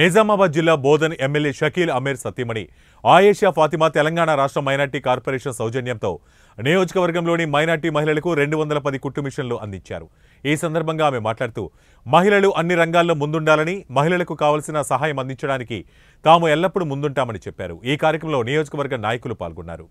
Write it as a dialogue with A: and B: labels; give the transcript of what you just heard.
A: నిజామాబాద్ జిల్లా బోధన్ ఎమ్మెల్యే షకీల్ అమీర్ సతీమణి ఆయేషా ఫాతిమా తెలంగాణ రాష్ట్ర మైనార్టీ కార్పొరేషన్ సౌజన్యంతో నియోజకవర్గంలోని మైనార్టీ మహిళలకు రెండు వందల పది కుట్టు మిషన్లు అందించారు ఈ సందర్భంగా ఆమె మాట్లాడుతూ మహిళలు అన్ని రంగాల్లో ముందుండాలని మహిళలకు కావలసిన సహాయం అందించడానికి తాము ఎల్లప్పుడూ ముందుంటామని చెప్పారు ఈ కార్యక్రమంలో నియోజకవర్గ నాయకులు పాల్గొన్నారు